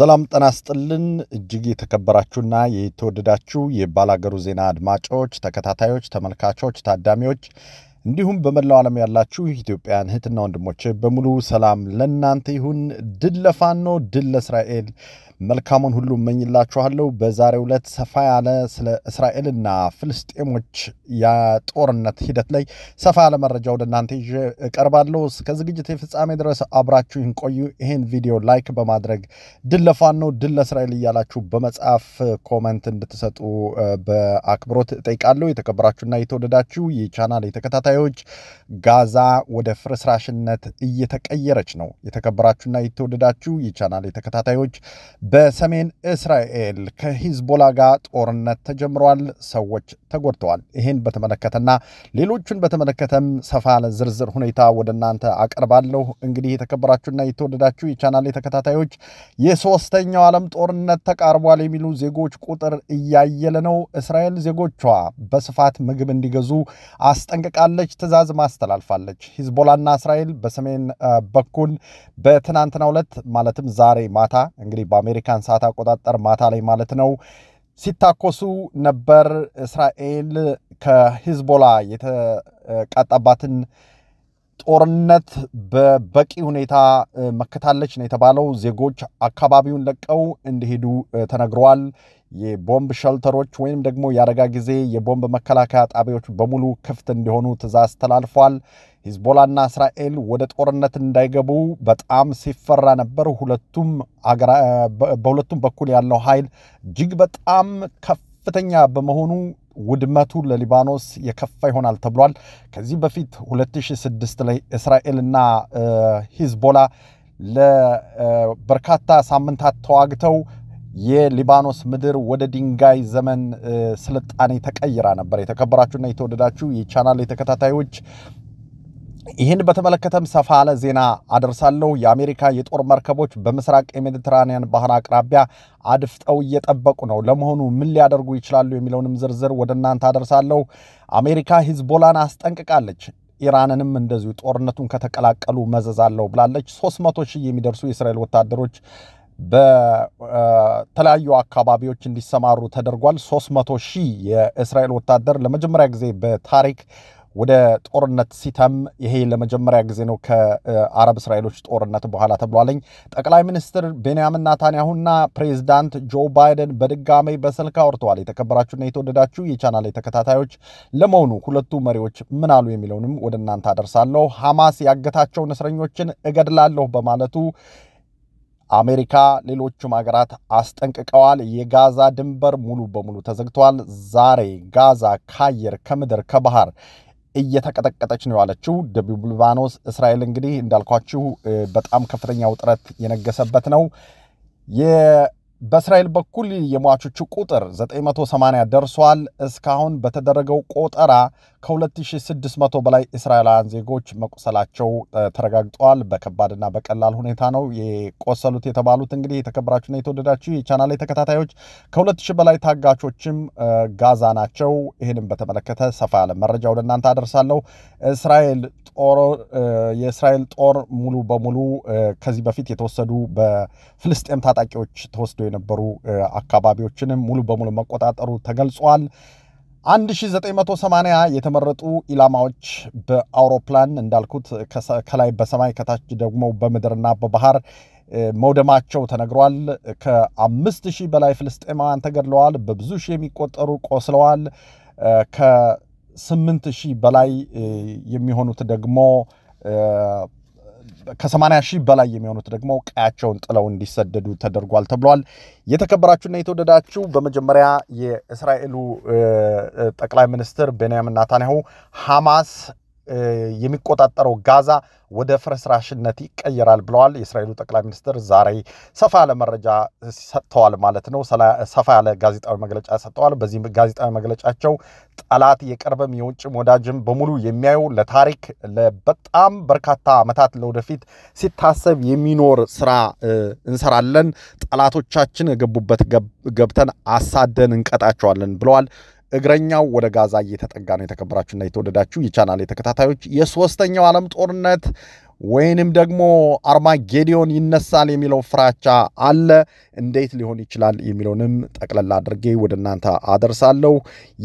ሰላም ጠና ስጥልን እጅግ የተከበራችሁና የተወደዳችሁ የባላገሩ ዜና አድማጮች፣ ተከታታዮች፣ ተመልካቾች፣ ታዳሚዎች እንዲሁም በመላው ዓለም ያላችሁ ኢትዮጵያን እህትና ወንድሞች በሙሉ ሰላም ለእናንተ ይሁን። ድል ለፋኖ፣ ድል ለእስራኤል፣ መልካሙን ሁሉ እመኝላችኋለሁ። በዛሬው ዕለት ሰፋ ያለ ስለ እስራኤልና ፍልስጤሞች የጦርነት ሂደት ላይ ሰፋ ያለ መረጃ ወደ እናንተ ይዤ እቀርባለሁ። እስከ ዝግጅት የፍጻሜ ድረስ አብራችሁን ቆዩ። ይህን ቪዲዮ ላይክ በማድረግ ድል ለፋኖ ነው ድል ለእስራኤል እያላችሁ በመጽሐፍ ኮመንት እንድትሰጡ በአክብሮት እጠይቃለሁ። የተከበራችሁና የተወደዳችሁ የቻናል የተከታታዮች ጋዛ ወደ ፍርስራሽነት እየተቀየረች ነው። የተከበራችሁና የተወደዳችሁ የቻናል የተከታታዮች በሰሜን እስራኤል ከሂዝቦላ ጋር ጦርነት ተጀምሯል። ሰዎች ተጎድተዋል። ይህን በተመለከተና ሌሎቹን በተመለከተም ሰፋ ያለ ዝርዝር ሁኔታ ወደ እናንተ አቀርባለሁ። እንግዲህ የተከበራችሁና የተወደዳችሁ የቻናሌ ተከታታዮች የሶስተኛው ዓለም ጦርነት ተቃርቧል የሚሉ ዜጎች ቁጥር እያየለ ነው። እስራኤል ዜጎቿ በስፋት ምግብ እንዲገዙ አስጠንቅቃለች፣ ትዕዛዝ ማስተላልፋለች። ሂዝቦላና እስራኤል በሰሜን በኩል በትናንትናው ዕለት ማለትም ዛሬ ማታ እንግዲህ በአሜሪካ በአሜሪካን ሰዓት አቆጣጠር ማታ ላይ ማለት ነው ሲታኮሱ ነበር። እስራኤል ከሂዝቦላ የተቃጣባትን ጦርነት በበቂ ሁኔታ መከታለች ነው የተባለው። ዜጎች አካባቢውን ለቀው እንዲሄዱ ተነግረዋል። የቦምብ ሸልተሮች ወይም ደግሞ የአደጋ ጊዜ የቦምብ መከላከያ ጣቢያዎች በሙሉ ክፍት እንዲሆኑ ትእዛዝ ተላልፏል። ሂዝቦላና እስራኤል ወደ ጦርነት እንዳይገቡ በጣም ሲፈራ ነበር። ሁለቱም በሁለቱም በኩል ያለው ኃይል እጅግ በጣም ከፍተኛ በመሆኑ ውድመቱ ለሊባኖስ የከፋ ይሆናል ተብሏል። ከዚህ በፊት 2006 ላይ እስራኤልና ሂዝቦላ ለበርካታ ሳምንታት ተዋግተው የሊባኖስ ምድር ወደ ድንጋይ ዘመን ስልጣኔ ተቀይራ ነበር። የተከበራችሁና የተወደዳችሁ የቻናል ተከታታዮች ይህን በተመለከተም ሰፋ ያለ ዜና አደርሳለሁ። የአሜሪካ የጦር መርከቦች በምስራቅ የሜዲትራኒያን ባህር አቅራቢያ አድፍጠው እየጠበቁ ነው። ለመሆኑ ምን ሊያደርጉ ይችላሉ የሚለውንም ዝርዝር ወደ እናንተ አደርሳለሁ። አሜሪካ ሂዝቦላን አስጠንቅቃለች። ኢራንንም እንደዚሁ ጦርነቱን ከተቀላቀሉ መዘዝ አለው ብላለች። ሶስት ሺህ የሚደርሱ የእስራኤል ወታደሮች በተለያዩ አካባቢዎች እንዲሰማሩ ተደርጓል። 300 ሺህ የእስራኤል ወታደር ለመጀመሪያ ጊዜ በታሪክ ወደ ጦርነት ሲተም ይሄ ለመጀመሪያ ጊዜ ነው ከአረብ እስራኤሎች ጦርነት በኋላ ተብሏለኝ። ጠቅላይ ሚኒስትር ቤንያሚን ናታንያሁና ፕሬዚዳንት ጆ ባይደን በድጋሜ በስልክ አውርተዋል። የተከበራችሁና የተወደዳችሁ የቻናል ተከታታዮች፣ ለመሆኑ ሁለቱ መሪዎች ምን አሉ የሚለውንም ወደ እናንተ አደርሳለሁ። ሐማስ ያገታቸውን እስረኞችን እገድላለሁ በማለቱ አሜሪካ፣ ሌሎቹም ሀገራት አስጠንቅቀዋል። የጋዛ ድንበር ሙሉ በሙሉ ተዘግተዋል። ዛሬ ጋዛ ከአየር ከምድር፣ ከባህር እየተቀጠቀጠች ነው ያለችው ደቡብ ሊባኖስ። እስራኤል እንግዲህ እንዳልኳችሁ በጣም ከፍተኛ ውጥረት የነገሰበት ነው። በእስራኤል በኩል የሟቾቹ ቁጥር 980 ደርሷል። እስካሁን በተደረገው ቆጠራ ከ2600 በላይ እስራኤላውያን ዜጎች መቁሰላቸው ተረጋግጠዋል። በከባድና በቀላል ሁኔታ ነው የቆሰሉት የተባሉት። እንግዲህ የተከበራችሁና የተወደዳችሁ የቻናል ተከታታዮች ከ2000 በላይ ታጋቾችም ጋዛ ናቸው። ይህንም በተመለከተ ሰፋ ያለ መረጃ ወደ እናንተ አደርሳለሁ። እስራኤል ጦር የእስራኤል ጦር ሙሉ በሙሉ ከዚህ በፊት የተወሰዱ በፍልስጤም ታጣቂዎች ተወስዶ የነበሩ አካባቢዎችንም ሙሉ በሙሉ መቆጣጠሩ ተገልጿል። 1980 የተመረጡ ኢላማዎች በአውሮፕላን እንዳልኩት ከላይ በሰማይ ከታች ደግሞ በምድርና በባህር መውደማቸው ተነግሯል። ከአምስት ሺህ በላይ ፍልስጤማውያን ተገድለዋል። በብዙ ሺህ የሚቆጠሩ ቆስለዋል። ከስምንት ሺህ በላይ የሚሆኑት ደግሞ ከሰማያ ሺህ በላይ የሚሆኑት ደግሞ ቀያቸውን ጥለው እንዲሰደዱ ተደርጓል ተብሏል። የተከበራችሁና የተወደዳችሁ በመጀመሪያ የእስራኤሉ ጠቅላይ ሚኒስትር ቤንያሚን ናታንያሁ ሐማስ የሚቆጣጠረው ጋዛ ወደ ፍርስራሽነት ይቀየራል ብለዋል። የእስራኤሉ ጠቅላይ ሚኒስትር ዛሬ ሰፋ ያለ መረጃ ሰጥተዋል ማለት ነው። ሰፋ ያለ ጋዜጣዊ መግለጫ ሰጥተዋል። በዚህ ጋዜጣዊ መግለጫቸው ጠላት የቅርብም የውጭም ወዳጅም በሙሉ የሚያዩ ለታሪክ ለበጣም በርካታ ዓመታት ለወደፊት ሲታሰብ የሚኖር ስራ እንሰራለን፣ ጠላቶቻችን የገቡበት ገብተን አሳደን እንቀጣቸዋለን ብለዋል። እግረኛው ወደ ጋዛ እየተጠጋ ነው። የተከበራችሁና የተወደዳችሁ የቻናል ተከታታዮች የሶስተኛው ዓለም ጦርነት ወይንም ደግሞ አርማጌዲዮን ይነሳል የሚለው ፍራቻ አለ። እንዴት ሊሆን ይችላል የሚለውንም ጠቅለላ አድርጌ ወደ እናንተ አደርሳለሁ።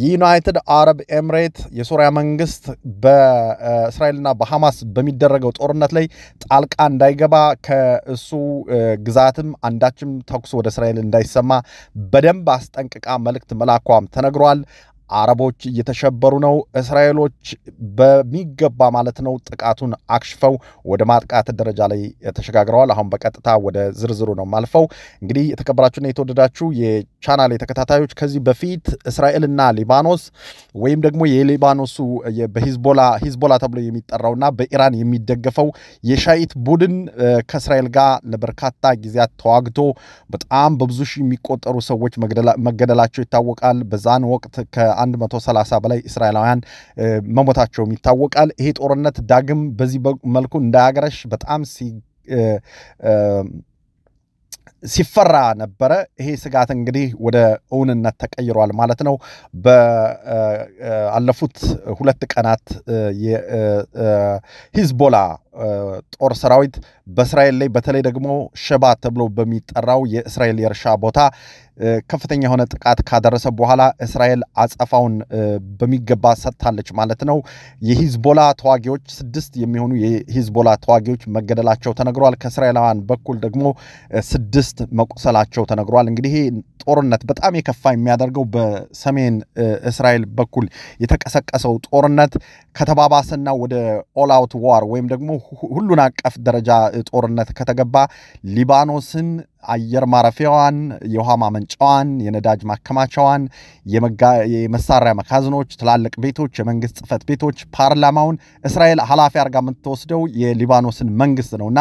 ዩናይትድ አረብ ኤምሬት የሶሪያ መንግስት በእስራኤልና በሐማስ በሚደረገው ጦርነት ላይ ጣልቃ እንዳይገባ ከእሱ ግዛትም አንዳችም ተኩስ ወደ እስራኤል እንዳይሰማ በደንብ አስጠንቅቃ መልእክት መላኳም ተነግሯል። አረቦች እየተሸበሩ ነው። እስራኤሎች በሚገባ ማለት ነው ጥቃቱን አክሽፈው ወደ ማጥቃት ደረጃ ላይ ተሸጋግረዋል። አሁን በቀጥታ ወደ ዝርዝሩ ነው ማልፈው። እንግዲህ የተከበራችሁና የተወደዳችሁ የቻናል ተከታታዮች ከዚህ በፊት እስራኤልና ሊባኖስ ወይም ደግሞ የሊባኖሱ በሂዝቦላ ሂዝቦላ ተብሎ የሚጠራውና በኢራን የሚደገፈው የሻይት ቡድን ከእስራኤል ጋር ለበርካታ ጊዜያት ተዋግቶ በጣም በብዙ ሺህ የሚቆጠሩ ሰዎች መገደላቸው ይታወቃል። በዛን ወቅት ከ 130 በላይ እስራኤላውያን መሞታቸውም ይታወቃል። ይሄ ጦርነት ዳግም በዚህ መልኩ እንዳያገረሽ በጣም ሲፈራ ነበረ። ይሄ ስጋት እንግዲህ ወደ እውንነት ተቀይሯል ማለት ነው። በአለፉት ሁለት ቀናት የሂዝቦላ ጦር ሰራዊት በእስራኤል ላይ በተለይ ደግሞ ሸባ ተብሎ በሚጠራው የእስራኤል የእርሻ ቦታ ከፍተኛ የሆነ ጥቃት ካደረሰ በኋላ እስራኤል አጸፋውን በሚገባ ሰጥታለች ማለት ነው። የሂዝቦላ ተዋጊዎች ስድስት የሚሆኑ የሂዝቦላ ተዋጊዎች መገደላቸው ተነግሯል። ከእስራኤላውያን በኩል ደግሞ ስድስት መቁሰላቸው ተነግሯል። እንግዲህ ጦርነት በጣም የከፋ የሚያደርገው በሰሜን እስራኤል በኩል የተቀሰቀሰው ጦርነት ከተባባሰና ወደ ኦልአውት ዋር ወይም ደግሞ ሁሉን አቀፍ ደረጃ ጦርነት ከተገባ ሊባኖስን አየር ማረፊያዋን፣ የውሃ ማመንጫዋን፣ የነዳጅ ማከማቻዋን፣ የመሳሪያ መካዝኖች፣ ትላልቅ ቤቶች፣ የመንግስት ጽህፈት ቤቶች፣ ፓርላማውን እስራኤል ኃላፊ አርጋ የምትወስደው የሊባኖስን መንግስት ነውና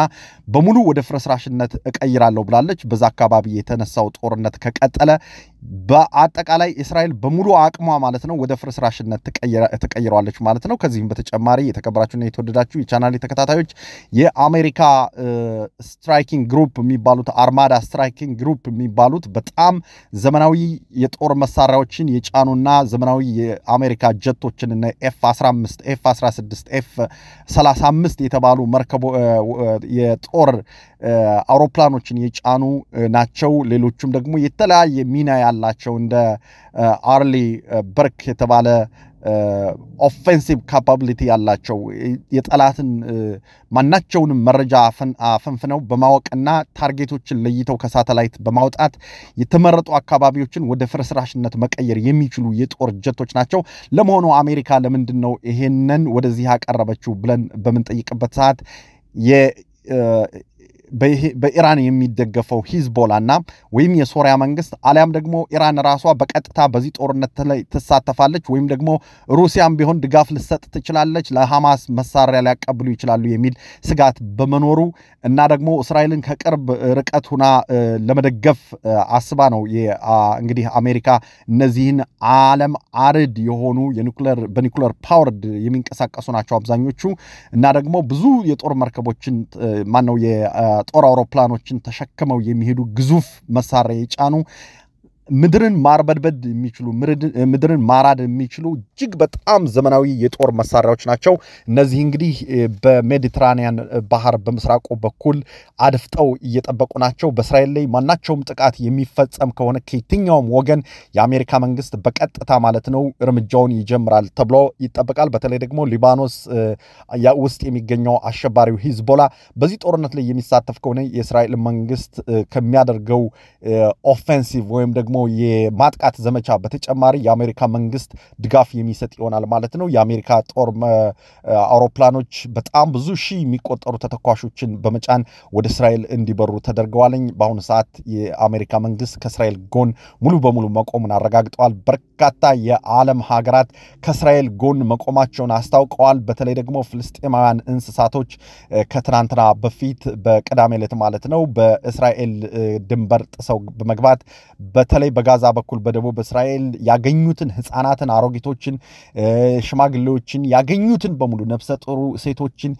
በሙሉ ወደ ፍርስራሽነት እቀይራለሁ ብላለች። በዛ አካባቢ የተነሳው ጦርነት ከቀጠለ በአጠቃላይ እስራኤል በሙሉ አቅሟ ማለት ነው ወደ ፍርስራሽነት ትቀይረዋለች ማለት ነው። ከዚህም በተጨማሪ የተከበራችሁና የተወደዳችሁ የቻናሌ ተከታታዮች የአሜሪካ ስትራይኪንግ ግሩፕ የሚባሉት አርማዳ ራዳር ስትራይኪንግ ግሩፕ የሚባሉት በጣም ዘመናዊ የጦር መሳሪያዎችን የጫኑና ዘመናዊ የአሜሪካ ጀቶችን ኤፍ 15 ኤፍ 16 ኤፍ 35 የተባሉ መርከቦ የጦር አውሮፕላኖችን የጫኑ ናቸው። ሌሎቹም ደግሞ የተለያየ ሚና ያላቸው እንደ አርሊ በርክ የተባለ ኦፌንሲቭ uh, ካፓብሊቲ ያላቸው የጠላትን uh, ማናቸውንም መረጃ አፈንፍነው በማወቅና ታርጌቶችን ለይተው ከሳተላይት በማውጣት የተመረጡ አካባቢዎችን ወደ ፍርስራሽነት መቀየር የሚችሉ የጦር ጀቶች ናቸው። ለመሆኑ አሜሪካ ለምንድን ነው ይሄንን ወደዚህ ያቀረበችው ብለን በምንጠይቅበት ሰዓት በኢራን የሚደገፈው ሂዝቦላና ወይም የሶሪያ መንግስት አሊያም ደግሞ ኢራን ራሷ በቀጥታ በዚህ ጦርነት ላይ ትሳተፋለች ወይም ደግሞ ሩሲያም ቢሆን ድጋፍ ልሰጥ ትችላለች፣ ለሐማስ መሳሪያ ሊያቀብሉ ይችላሉ የሚል ስጋት በመኖሩ እና ደግሞ እስራኤልን ከቅርብ ርቀት ሁና ለመደገፍ አስባ ነው እንግዲህ አሜሪካ እነዚህን አለም አርድ የሆኑ የኒኩለር በኒኩለር ፓወርድ የሚንቀሳቀሱ ናቸው አብዛኞቹ እና ደግሞ ብዙ የጦር መርከቦችን ማነው ጦር አውሮፕላኖችን ተሸክመው የሚሄዱ ግዙፍ መሳሪያ የጫኑ ምድርን ማርበድበድ የሚችሉ ምድርን ማራድ የሚችሉ እጅግ በጣም ዘመናዊ የጦር መሳሪያዎች ናቸው። እነዚህ እንግዲህ በሜዲትራኒያን ባህር በምስራቁ በኩል አድፍጠው እየጠበቁ ናቸው። በእስራኤል ላይ ማናቸውም ጥቃት የሚፈጸም ከሆነ ከየትኛውም ወገን የአሜሪካ መንግስት በቀጥታ ማለት ነው እርምጃውን ይጀምራል ተብሎ ይጠበቃል። በተለይ ደግሞ ሊባኖስ ውስጥ የሚገኘው አሸባሪው ሂዝቦላ በዚህ ጦርነት ላይ የሚሳተፍ ከሆነ የእስራኤል መንግስት ከሚያደርገው ኦፌንሲቭ ወይም ደግሞ ደግሞ የማጥቃት ዘመቻ በተጨማሪ የአሜሪካ መንግስት ድጋፍ የሚሰጥ ይሆናል ማለት ነው። የአሜሪካ ጦር አውሮፕላኖች በጣም ብዙ ሺህ የሚቆጠሩ ተተኳሾችን በመጫን ወደ እስራኤል እንዲበሩ ተደርገዋለኝ። በአሁኑ ሰዓት የአሜሪካ መንግስት ከእስራኤል ጎን ሙሉ በሙሉ መቆሙን አረጋግጠዋል። በርካታ የዓለም ሀገራት ከእስራኤል ጎን መቆማቸውን አስታውቀዋል። በተለይ ደግሞ ፍልስጤማውያን እንስሳቶች ከትናንትና በፊት በቅዳሜ ዕለት ማለት ነው በእስራኤል ድንበር ጥሰው በመግባት በተለይ በተለይ በጋዛ በኩል በደቡብ እስራኤል ያገኙትን ህፃናትን፣ አሮጊቶችን፣ ሽማግሌዎችን ያገኙትን በሙሉ ነፍሰ ጡር ሴቶችን፣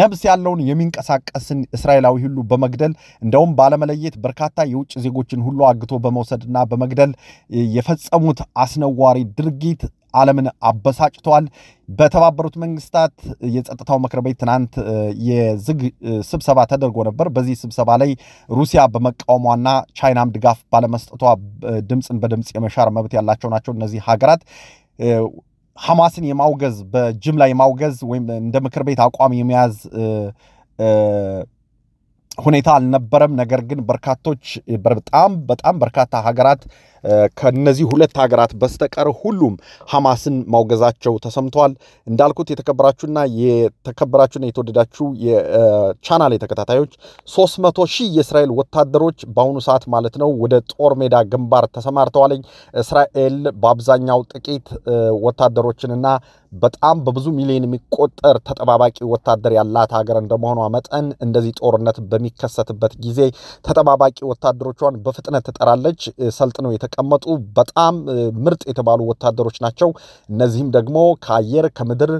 ነብስ ያለውን የሚንቀሳቀስን እስራኤላዊ ሁሉ በመግደል እንደውም ባለመለየት በርካታ የውጭ ዜጎችን ሁሉ አግቶ በመውሰድና በመግደል የፈጸሙት አስነዋሪ ድርጊት ዓለምን አበሳጭተዋል። በተባበሩት መንግስታት የጸጥታው ምክር ቤት ትናንት የዝግ ስብሰባ ተደርጎ ነበር። በዚህ ስብሰባ ላይ ሩሲያ በመቃወሟና ቻይናም ድጋፍ ባለመስጠቷ ድምፅን በድምፅ የመሻር መብት ያላቸው ናቸው እነዚህ ሀገራት ሐማስን የማውገዝ በጅምላ የማውገዝ ወይም እንደ ምክር ቤት አቋም የመያዝ ሁኔታ አልነበረም። ነገር ግን በርካቶች በጣም በጣም በርካታ ሀገራት ከነዚህ ሁለት ሀገራት በስተቀር ሁሉም ሐማስን ማውገዛቸው ተሰምተዋል። እንዳልኩት የተከበራችሁና የተከበራችሁና የተወደዳችሁ የቻናል ተከታታዮች ሶስት መቶ ሺህ የእስራኤል ወታደሮች በአሁኑ ሰዓት ማለት ነው ወደ ጦር ሜዳ ግንባር ተሰማርተዋለኝ። እስራኤል በአብዛኛው ጥቂት ወታደሮችንና በጣም በብዙ ሚሊዮን የሚቆጠር ተጠባባቂ ወታደር ያላት ሀገር እንደመሆኗ መጠን እንደዚህ ጦርነት በሚ በሚከሰትበት ጊዜ ተጠባባቂ ወታደሮቿን በፍጥነት ትጠራለች። ሰልጥነው የተቀመጡ በጣም ምርጥ የተባሉ ወታደሮች ናቸው። እነዚህም ደግሞ ከአየር ከምድር፣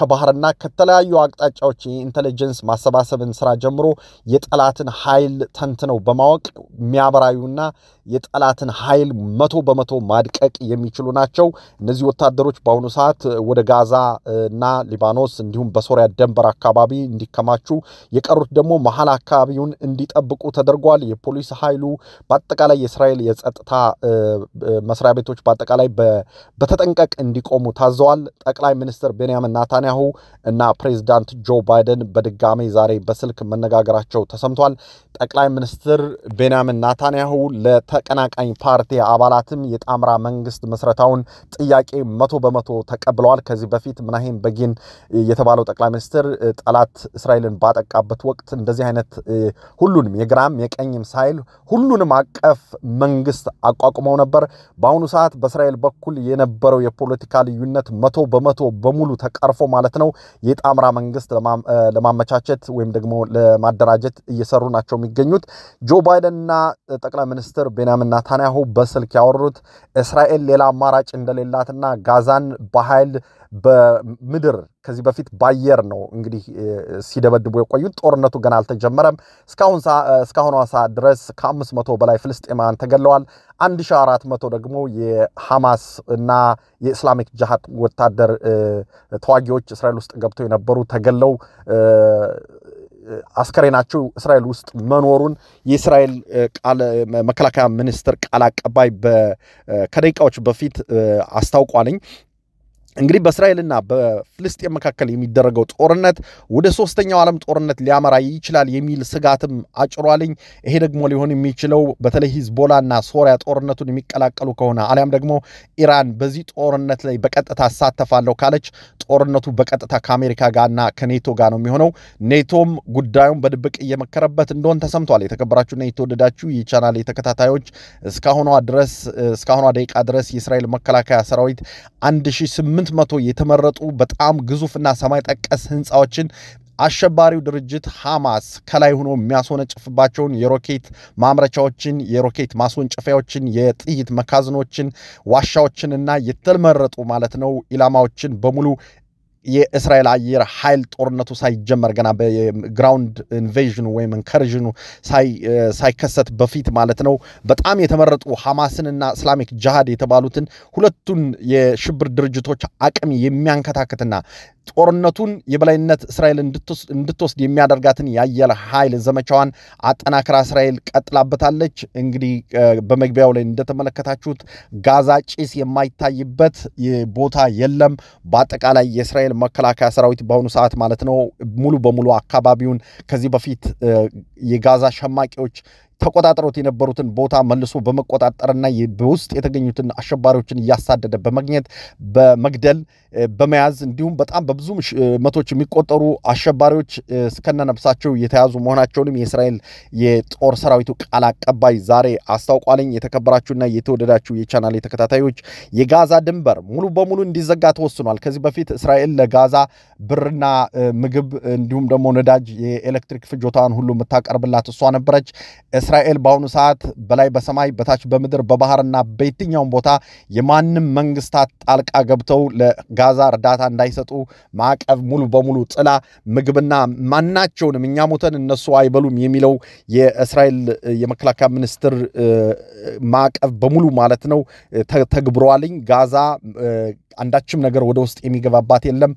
ከባህርና ከተለያዩ አቅጣጫዎች የኢንቴሊጀንስ ማሰባሰብን ስራ ጀምሮ የጠላትን ኃይል ተንትነው በማወቅ የሚያበራዩና የጠላትን ኃይል መቶ በመቶ ማድቀቅ የሚችሉ ናቸው። እነዚህ ወታደሮች በአሁኑ ሰዓት ወደ ጋዛ እና ሊባኖስ እንዲሁም በሶሪያ ደንበር አካባቢ እንዲከማቹ፣ የቀሩት ደግሞ መሀል አካባቢውን እንዲጠብቁ ተደርጓል። የፖሊስ ኃይሉ በአጠቃላይ የእስራኤል የጸጥታ መስሪያ ቤቶች በአጠቃላይ በተጠንቀቅ እንዲቆሙ ታዘዋል። ጠቅላይ ሚኒስትር ቤንያሚን ናታንያሁ እና ፕሬዚዳንት ጆ ባይደን በድጋሜ ዛሬ በስልክ መነጋገራቸው ተሰምቷል። ጠቅላይ ሚኒስትር ቤንያሚን ናታንያሁ ተቀናቃኝ ፓርቲ አባላትም የጣምራ መንግስት ምስረታውን ጥያቄ መቶ በመቶ ተቀብለዋል። ከዚህ በፊት ምናሄም በጊን የተባለው ጠቅላይ ሚኒስትር ጠላት እስራኤልን ባጠቃበት ወቅት እንደዚህ አይነት ሁሉንም የግራም የቀኝም ሳይል ሁሉንም አቀፍ መንግስት አቋቁመው ነበር። በአሁኑ ሰዓት በእስራኤል በኩል የነበረው የፖለቲካ ልዩነት መቶ በመቶ በሙሉ ተቀርፎ ማለት ነው የጣምራ መንግስት ለማመቻቸት ወይም ደግሞ ለማደራጀት እየሰሩ ናቸው የሚገኙት ጆ ባይደንና ጠቅላይ ሚኒስትር ቤንያሚን ኔታንያሁ በስልክ ያወሩት እስራኤል ሌላ አማራጭ እንደሌላትና ጋዛን በኃይል በምድር ከዚህ በፊት ባየር ነው እንግዲህ ሲደበድቡ የቆዩት። ጦርነቱ ገና አልተጀመረም። እስካሁን እስካሁኗ ሰዓት ድረስ ከ መቶ በላይ ፍልስጤማውያን ተገለዋል። 1400 መቶ ደግሞ የሐማስ እና የእስላሚክ ጅሃድ ወታደር ተዋጊዎች እስራኤል ውስጥ ገብተው የነበሩ ተገለው አስከሬናቸው እስራኤል ውስጥ መኖሩን የእስራኤል መከላከያ ሚኒስትር ቃል አቀባይ ከደቂቃዎች በፊት አስታውቋልኝ። እንግዲህ በእስራኤልና በፍልስጤም መካከል የሚደረገው ጦርነት ወደ ሶስተኛው ዓለም ጦርነት ሊያመራ ይችላል የሚል ስጋትም አጭሯልኝ። ይሄ ደግሞ ሊሆን የሚችለው በተለይ ሂዝቦላና ሶሪያ ጦርነቱን የሚቀላቀሉ ከሆነ አሊያም ደግሞ ኢራን በዚህ ጦርነት ላይ በቀጥታ አሳተፋለሁ ካለች ጦርነቱ በቀጥታ ከአሜሪካ ጋርና ከኔቶ ጋር ነው የሚሆነው። ኔቶም ጉዳዩን በድብቅ እየመከረበት እንደሆን ተሰምቷል። የተከበራችሁና የተወደዳችሁ የቻናል ተከታታዮች እስካሁኗ ድረስ እስካሁኗ ደቂቃ ድረስ የእስራኤል መከላከያ ሰራዊት 1 ስምንት መቶ የተመረጡ በጣም ግዙፍና ሰማይ ጠቀስ ህንፃዎችን አሸባሪው ድርጅት ሐማስ ከላይ ሆኖ የሚያስወነጭፍባቸውን የሮኬት ማምረቻዎችን፣ የሮኬት ማስወንጨፊያዎችን፣ የጥይት መካዝኖችን፣ ዋሻዎችንና የተመረጡ ማለት ነው ኢላማዎችን በሙሉ የእስራኤል አየር ኃይል ጦርነቱ ሳይጀመር ገና በግራውንድ ኢንቬዥኑ ወይም ኢንከርዥኑ ሳይከሰት በፊት ማለት ነው በጣም የተመረጡ ሐማስንና እስላሚክ ጅሃድ የተባሉትን ሁለቱን የሽብር ድርጅቶች አቅም የሚያንከታክትና ጦርነቱን የበላይነት እስራኤል እንድትወስድ የሚያደርጋትን የአየር ኃይል ዘመቻዋን አጠናክራ እስራኤል ቀጥላበታለች። እንግዲህ በመግቢያው ላይ እንደተመለከታችሁት ጋዛ ጭስ የማይታይበት ቦታ የለም። በአጠቃላይ የእስራኤል መከላከያ ሰራዊት በአሁኑ ሰዓት ማለት ነው ሙሉ በሙሉ አካባቢውን ከዚህ በፊት የጋዛ ሸማቂዎች ተቆጣጥሮት የነበሩትን ቦታ መልሶ በመቆጣጠርና በውስጥ የተገኙትን አሸባሪዎችን እያሳደደ በመግኘት በመግደል በመያዝ እንዲሁም በጣም በብዙ መቶች የሚቆጠሩ አሸባሪዎች እስከነነብሳቸው የተያዙ መሆናቸውንም የእስራኤል የጦር ሰራዊቱ ቃል አቀባይ ዛሬ አስታውቋለኝ። የተከበራችሁና የተወደዳችሁ የቻናል ተከታታዮች የጋዛ ድንበር ሙሉ በሙሉ እንዲዘጋ ተወስኗል። ከዚህ በፊት እስራኤል ለጋዛ ብርና ምግብ እንዲሁም ደግሞ ነዳጅ፣ የኤሌክትሪክ ፍጆታን ሁሉ የምታቀርብላት እሷ ነበረች። እስራኤል በአሁኑ ሰዓት በላይ በሰማይ በታች በምድር በባህርና በየትኛውም ቦታ የማንም መንግስታት ጣልቃ ገብተው ለጋዛ እርዳታ እንዳይሰጡ ማዕቀብ ሙሉ በሙሉ ጥላ ምግብና ማናቸውንም እኛ ሞተን እነሱ አይበሉም የሚለው የእስራኤል የመከላከያ ሚኒስትር ማዕቀብ በሙሉ ማለት ነው ተግብሯልኝ። ጋዛ አንዳችም ነገር ወደ ውስጥ የሚገባባት የለም።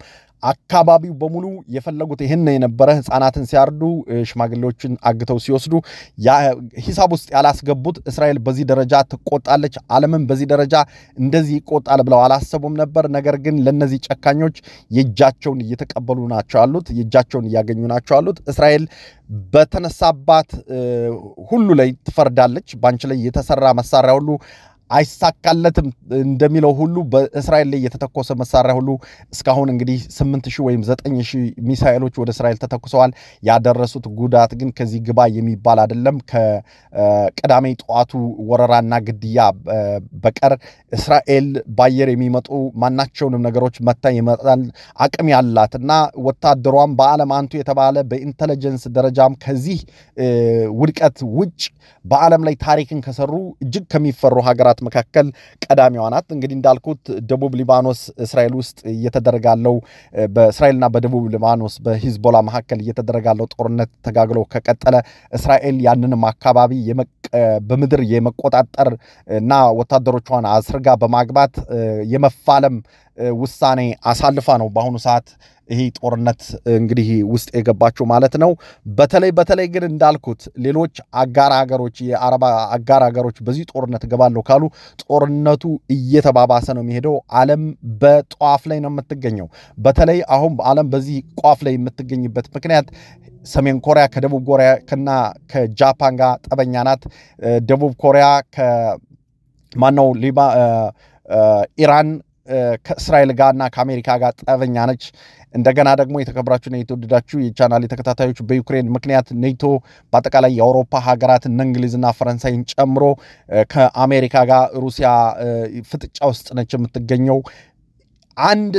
አካባቢው በሙሉ የፈለጉት ይህን የነበረ ህፃናትን ሲያርዱ፣ ሽማግሌዎችን አግተው ሲወስዱ ሂሳብ ውስጥ ያላስገቡት እስራኤል በዚህ ደረጃ ትቆጣለች፣ ዓለምን በዚህ ደረጃ እንደዚህ ይቆጣል ብለው አላሰቡም ነበር። ነገር ግን ለእነዚህ ጨካኞች የእጃቸውን እየተቀበሉ ናቸው ያሉት፣ የእጃቸውን እያገኙ ናቸው አሉት። እስራኤል በተነሳባት ሁሉ ላይ ትፈርዳለች። በአንቺ ላይ የተሰራ መሳሪያ ሁሉ አይሳካለትም እንደሚለው ሁሉ በእስራኤል ላይ የተተኮሰ መሳሪያ ሁሉ እስካሁን እንግዲህ ስምንት ሺህ ወይም ዘጠኝ ሺህ ሚሳኤሎች ወደ እስራኤል ተተኩሰዋል። ያደረሱት ጉዳት ግን ከዚህ ግባ የሚባል አይደለም። ከቅዳሜ ጠዋቱ ወረራና ግድያ በቀር እስራኤል በአየር የሚመጡ ማናቸውንም ነገሮች መታ ይመጣል አቅም ያላት እና ወታደሯም በዓለም አንቱ የተባለ በኢንተለጀንስ ደረጃም ከዚህ ውድቀት ውጭ በዓለም ላይ ታሪክን ከሰሩ እጅግ ከሚፈሩ ሀገራት መካከል ቀዳሚዋ ናት። እንግዲህ እንዳልኩት ደቡብ ሊባኖስ እስራኤል ውስጥ እየተደረጋለው በእስራኤልና በደቡብ ሊባኖስ በሂዝቦላ መካከል እየተደረጋለው ጦርነት ተጋግሎ ከቀጠለ እስራኤል ያንንም አካባቢ በምድር የመቆጣጠር እና ወታደሮቿን አስርጋ በማግባት የመፋለም ውሳኔ አሳልፋ ነው በአሁኑ ሰዓት ይህ ጦርነት እንግዲህ ውስጥ የገባችው ማለት ነው። በተለይ በተለይ ግን እንዳልኩት ሌሎች አጋር ሀገሮች የአረብ አጋር ሀገሮች በዚህ ጦርነት እገባለሁ ካሉ ጦርነቱ እየተባባሰ ነው የሚሄደው። ዓለም በጧፍ ላይ ነው የምትገኘው። በተለይ አሁን ዓለም በዚህ ቋፍ ላይ የምትገኝበት ምክንያት ሰሜን ኮሪያ ከደቡብ ኮሪያ እና ከጃፓን ጋር ጠበኛ ናት። ደቡብ ኮሪያ ከማነው ኢራን ከእስራኤል ጋርና ከአሜሪካ ጋር ጠበኛ ነች። እንደገና ደግሞ የተከበራችሁና የተወደዳችሁ የቻናሌ ተከታታዮች በዩክሬን ምክንያት ኔቶ በአጠቃላይ የአውሮፓ ሀገራትን እንግሊዝና ፈረንሳይን ጨምሮ ከአሜሪካ ጋር ሩሲያ ፍጥጫ ውስጥ ነች የምትገኘው። አንድ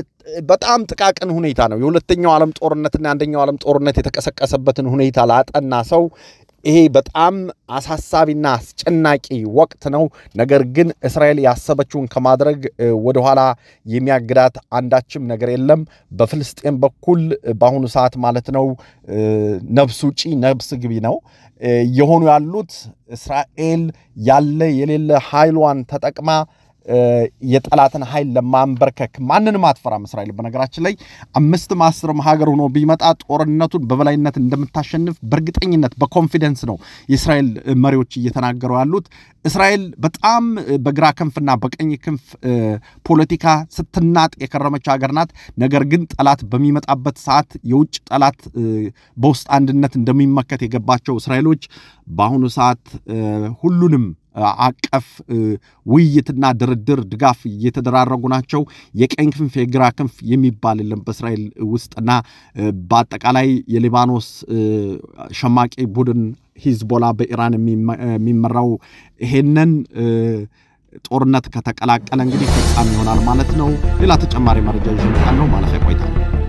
በጣም ጥቃቅን ሁኔታ ነው። የሁለተኛው ዓለም ጦርነትና የአንደኛው ዓለም ጦርነት የተቀሰቀሰበትን ሁኔታ ላጠና ሰው ይሄ በጣም አሳሳቢና አስጨናቂ ወቅት ነው። ነገር ግን እስራኤል ያሰበችውን ከማድረግ ወደኋላ የሚያግዳት አንዳችም ነገር የለም። በፍልስጤም በኩል በአሁኑ ሰዓት ማለት ነው ነፍስ ውጪ ነብስ ግቢ ነው የሆኑ ያሉት። እስራኤል ያለ የሌለ ኃይሏን ተጠቅማ የጠላትን ኃይል ለማንበርከክ ማንንም አትፈራም እስራኤል። በነገራችን ላይ አምስትም አስርም ሀገር ሆኖ ቢመጣ ጦርነቱን በበላይነት እንደምታሸንፍ በእርግጠኝነት በኮንፊደንስ ነው የእስራኤል መሪዎች እየተናገሩ ያሉት። እስራኤል በጣም በግራ ክንፍና በቀኝ ክንፍ ፖለቲካ ስትናጥ የከረመች ሀገር ናት። ነገር ግን ጠላት በሚመጣበት ሰዓት የውጭ ጠላት በውስጥ አንድነት እንደሚመከት የገባቸው እስራኤሎች በአሁኑ ሰዓት ሁሉንም አቀፍ ውይይትና ድርድር ድጋፍ እየተደራረጉ ናቸው። የቀኝ ክንፍ የግራ ክንፍ የሚባል በእስራኤል ውስጥና በአጠቃላይ የሊባኖስ ሸማቂ ቡድን ሂዝቦላ በኢራን የሚመራው ይሄንን ጦርነት ከተቀላቀለ እንግዲህ ፍጻሜ ይሆናል ማለት ነው። ሌላ ተጨማሪ መረጃ ይዤ እመጣለሁ ማለት ያቆይታል።